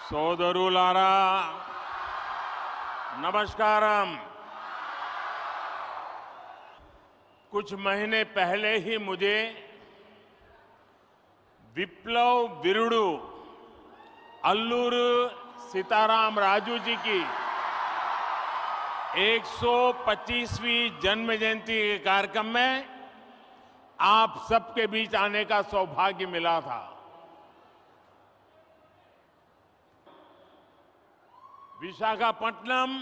Lara नमस्कार कुछ महीने पहले ही मुझे विप्लव विरुडु अल्लूर सीताराम राजू जी की 125वीं जन्म जयंती के कार्यक्रम में आप सबके बीच आने का सौभाग्य मिला था विशाखापट्टनम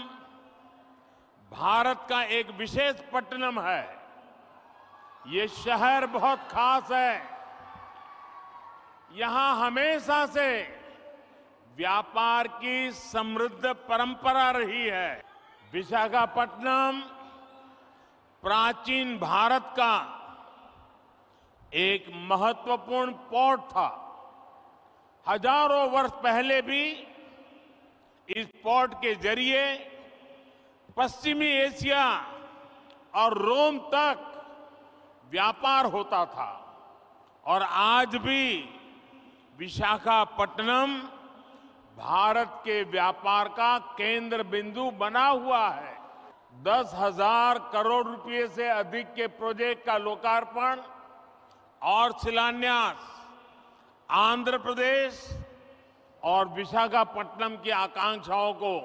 भारत का एक विशेष पट्टनम है ये शहर बहुत खास है यहां हमेशा से व्यापार की समृद्ध परंपरा रही है विशाखापट्टनम प्राचीन भारत का एक महत्वपूर्ण पोर्ट था हजारों वर्ष पहले भी इस पोर्ट के जरिए पश्चिमी एशिया और रोम तक व्यापार होता था और आज भी विशाखापट्टनम भारत के व्यापार का केंद्र बिंदु बना हुआ है दस हजार करोड़ रुपए से अधिक के प्रोजेक्ट का लोकार्पण और शिलान्यास आंध्र प्रदेश और विशाखापट्टनम की आकांक्षाओं को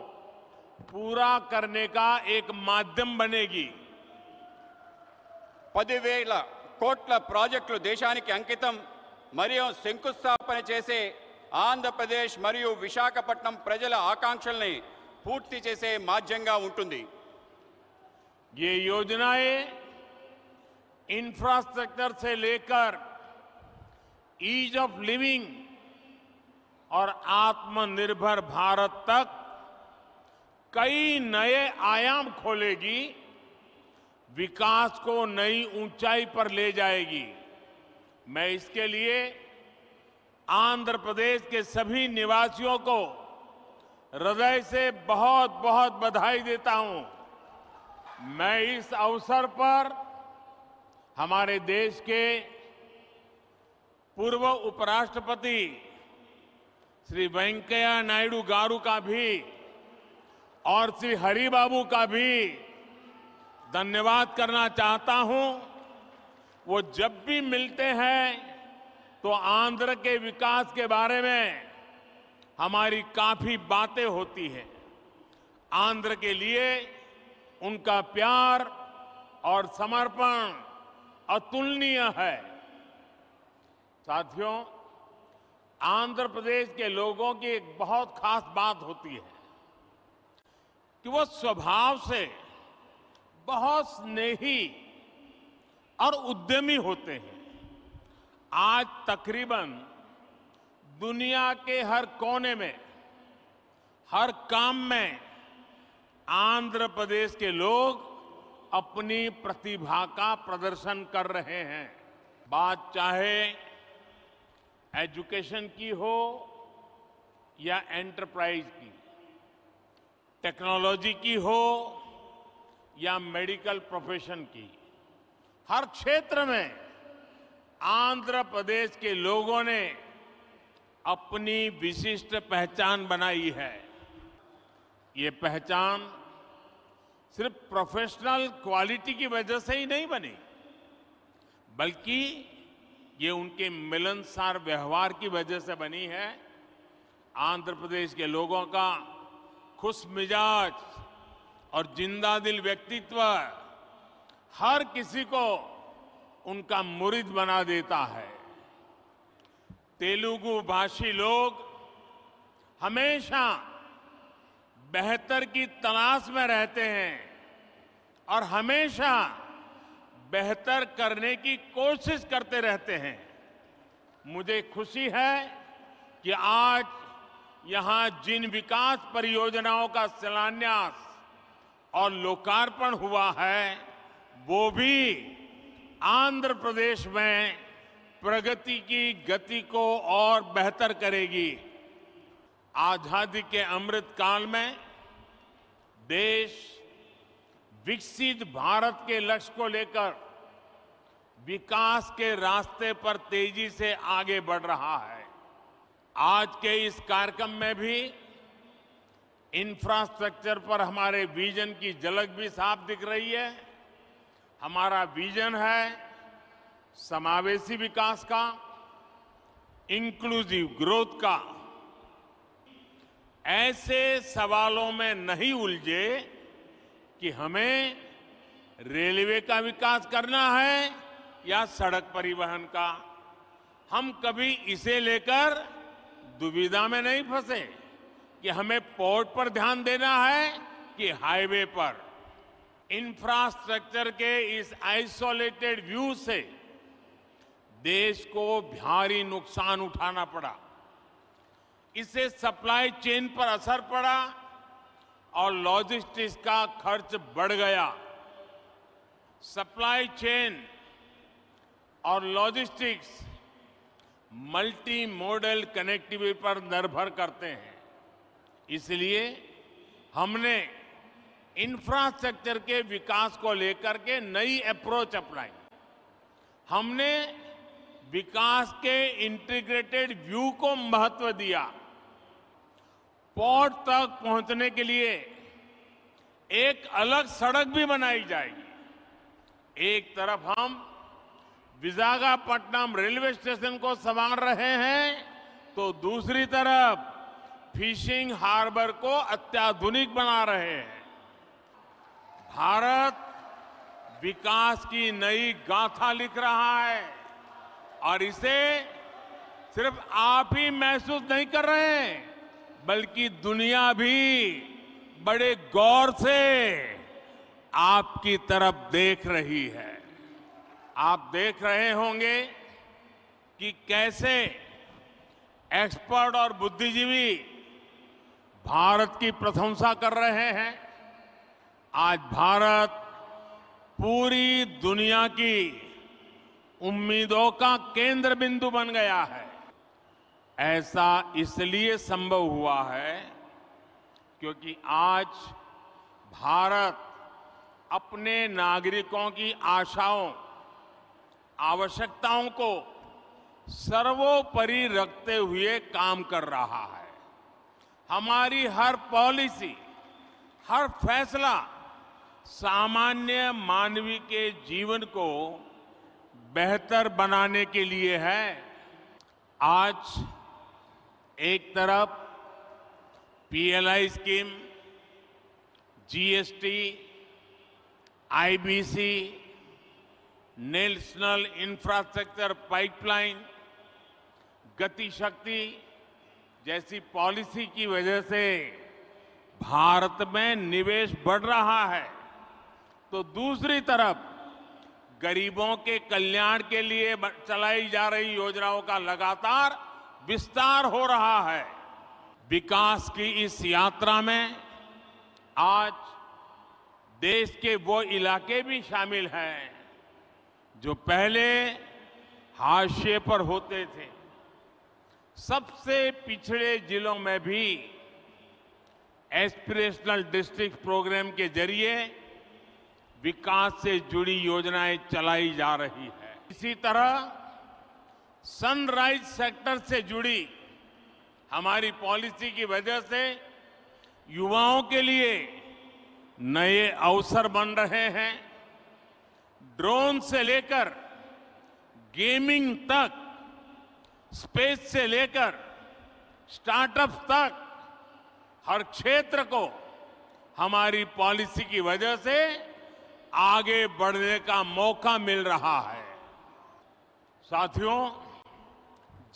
पूरा करने का एक माध्यम बनेगी 10000 కోట్ల प्रोजेक्टలు దేశానికి అంకితం మరీం శెంకుస్థాపన చేసి ఆంధ్రప్రదేశ్ మరియు విశాఖపట్నం ప్రజల ఆకాంక్షల్ని पूर्ति చేసే మాధ్యంగా ఉంటుంది ఈ యోజనాయ్ ఇన్ఫ్రాస్ట్రక్చర్ సే లేకర్ ఈజ్ ఆఫ్ లివింగ్ और आत्मनिर्भर भारत तक कई नए आयाम खोलेगी विकास को नई ऊंचाई पर ले जाएगी मैं इसके लिए आंध्र प्रदेश के सभी निवासियों को हृदय से बहुत बहुत बधाई देता हूं मैं इस अवसर पर हमारे देश के पूर्व उपराष्ट्रपति श्री वेंकैया नायडू गारू का भी और श्री हरिबाबू का भी धन्यवाद करना चाहता हूं वो जब भी मिलते हैं तो आंध्र के विकास के बारे में हमारी काफी बातें होती हैं आंध्र के लिए उनका प्यार और समर्पण अतुलनीय है साथियों आंध्र प्रदेश के लोगों की एक बहुत खास बात होती है कि वो स्वभाव से बहुत स्नेही और उद्यमी होते हैं आज तकरीबन दुनिया के हर कोने में हर काम में आंध्र प्रदेश के लोग अपनी प्रतिभा का प्रदर्शन कर रहे हैं बात चाहे एजुकेशन की हो या एंटरप्राइज की टेक्नोलॉजी की हो या मेडिकल प्रोफेशन की हर क्षेत्र में आंध्र प्रदेश के लोगों ने अपनी विशिष्ट पहचान बनाई है ये पहचान सिर्फ प्रोफेशनल क्वालिटी की वजह से ही नहीं बनी बल्कि ये उनके मिलनसार व्यवहार की वजह से बनी है आंध्र प्रदेश के लोगों का खुश मिजाज और जिंदा दिल व्यक्तित्व हर किसी को उनका मुरीद बना देता है तेलुगु भाषी लोग हमेशा बेहतर की तलाश में रहते हैं और हमेशा बेहतर करने की कोशिश करते रहते हैं मुझे खुशी है कि आज यहां जिन विकास परियोजनाओं का शिलान्यास और लोकार्पण हुआ है वो भी आंध्र प्रदेश में प्रगति की गति को और बेहतर करेगी आजादी के अमृत काल में देश विकसित भारत के लक्ष्य को लेकर विकास के रास्ते पर तेजी से आगे बढ़ रहा है आज के इस कार्यक्रम में भी इंफ्रास्ट्रक्चर पर हमारे विजन की झलक भी साफ दिख रही है हमारा विजन है समावेशी विकास का इंक्लूसिव ग्रोथ का ऐसे सवालों में नहीं उलझे कि हमें रेलवे का विकास करना है या सड़क परिवहन का हम कभी इसे लेकर दुविधा में नहीं फंसे कि हमें पोर्ट पर ध्यान देना है कि हाईवे पर इंफ्रास्ट्रक्चर के इस आइसोलेटेड व्यू से देश को भारी नुकसान उठाना पड़ा इससे सप्लाई चेन पर असर पड़ा और लॉजिस्टिक्स का खर्च बढ़ गया सप्लाई चेन और लॉजिस्टिक्स मल्टी मॉडल कनेक्टिविटी पर निर्भर करते हैं इसलिए हमने इंफ्रास्ट्रक्चर के विकास को लेकर के नई अप्रोच अपनाई हमने विकास के इंटीग्रेटेड व्यू को महत्व दिया पोर्ट तक पहुंचने के लिए एक अलग सड़क भी बनाई जाएगी एक तरफ हम विजागापट्टनम रेलवे स्टेशन को संवार रहे हैं तो दूसरी तरफ फिशिंग हार्बर को अत्याधुनिक बना रहे हैं भारत विकास की नई गाथा लिख रहा है और इसे सिर्फ आप ही महसूस नहीं कर रहे हैं बल्कि दुनिया भी बड़े गौर से आपकी तरफ देख रही है आप देख रहे होंगे कि कैसे एक्सपर्ट और बुद्धिजीवी भारत की प्रशंसा कर रहे हैं आज भारत पूरी दुनिया की उम्मीदों का केंद्र बिंदु बन गया है ऐसा इसलिए संभव हुआ है क्योंकि आज भारत अपने नागरिकों की आशाओं आवश्यकताओं को सर्वोपरि रखते हुए काम कर रहा है हमारी हर पॉलिसी हर फैसला सामान्य मानवी के जीवन को बेहतर बनाने के लिए है आज एक तरफ PLI scheme GST IBC national infrastructure pipeline Gatishakti जैसी पॉलिसी की वजह से भारत में निवेश बढ़ रहा है तो दूसरी तरफ गरीबों के कल्याण के लिए चलाई जा रही योजनाओं का लगातार विस्तार हो रहा है विकास की इस यात्रा में आज देश के वो इलाके भी शामिल हैं जो पहले हाशिए पर होते थे सबसे पिछड़े जिलों में भी एस्पिरेशनल डिस्ट्रिक्ट प्रोग्राम के जरिए विकास से जुड़ी योजनाएं चलाई जा रही है इसी तरह सनराइज सेक्टर से जुड़ी हमारी पॉलिसी की वजह से युवाओं के लिए नए अवसर बन रहे हैं ड्रोन से लेकर गेमिंग तक स्पेस से लेकर स्टार्टअप तक हर क्षेत्र को हमारी पॉलिसी की वजह से आगे बढ़ने का मौका मिल रहा है साथियों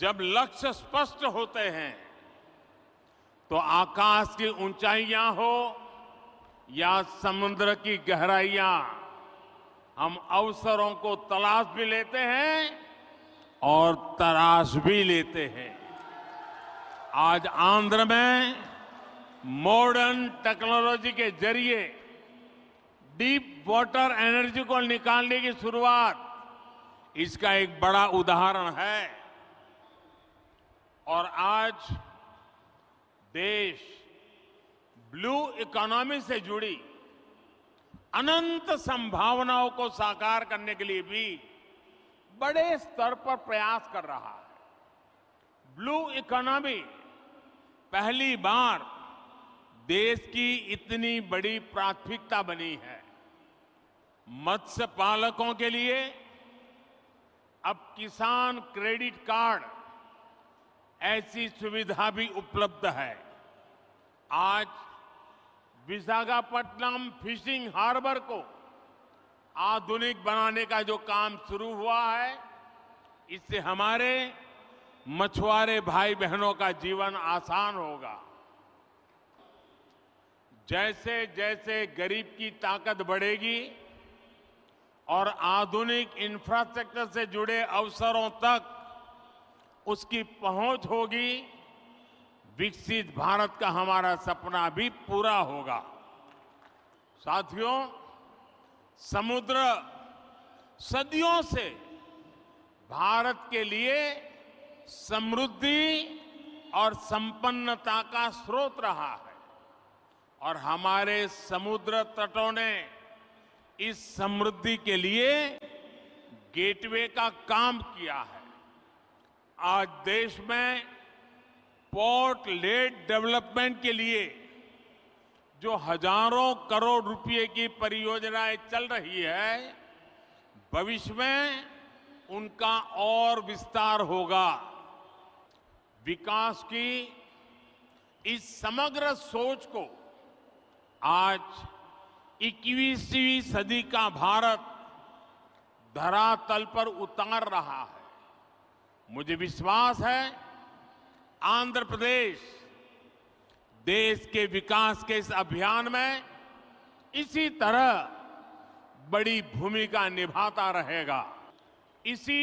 जब लक्ष्य स्पष्ट होते हैं तो आकाश की ऊंचाइयां हो या समुद्र की गहराइयां हम अवसरों को तलाश भी लेते हैं और तराश भी लेते हैं आज आंध्र में मॉडर्न टेक्नोलॉजी के जरिए डीप वाटर एनर्जी को निकालने की शुरुआत इसका एक बड़ा उदाहरण है और आज देश ब्लू इकोनॉमी से जुड़ी अनंत संभावनाओं को साकार करने के लिए भी बड़े स्तर पर प्रयास कर रहा है ब्लू इकोनॉमी पहली बार देश की इतनी बड़ी प्राथमिकता बनी है मत्स्य पालकों के लिए अब किसान क्रेडिट कार्ड ऐसी सुविधा भी उपलब्ध है आज विशाखापट्टनम फिशिंग हार्बर को आधुनिक बनाने का जो काम शुरू हुआ है इससे हमारे मछुआरे भाई बहनों का जीवन आसान होगा जैसे जैसे गरीब की ताकत बढ़ेगी और आधुनिक इंफ्रास्ट्रक्चर से जुड़े अवसरों तक उसकी पहुंच होगी विकसित भारत का हमारा सपना भी पूरा होगा साथियों समुद्र सदियों से भारत के लिए समृद्धि और संपन्नता का स्रोत रहा है और हमारे समुद्र तटों ने इस समृद्धि के लिए गेटवे का काम किया है आज देश में पोर्ट लेड डेवलपमेंट के लिए जो हजारों करोड़ रुपए की परियोजनाएं चल रही है भविष्य में उनका और विस्तार होगा विकास की इस समग्र सोच को आज 21वीं सदी का भारत धरातल पर उतार रहा है मुझे विश्वास है आंध्र प्रदेश देश के विकास के इस अभियान में इसी तरह बड़ी भूमिका निभाता रहेगा इसी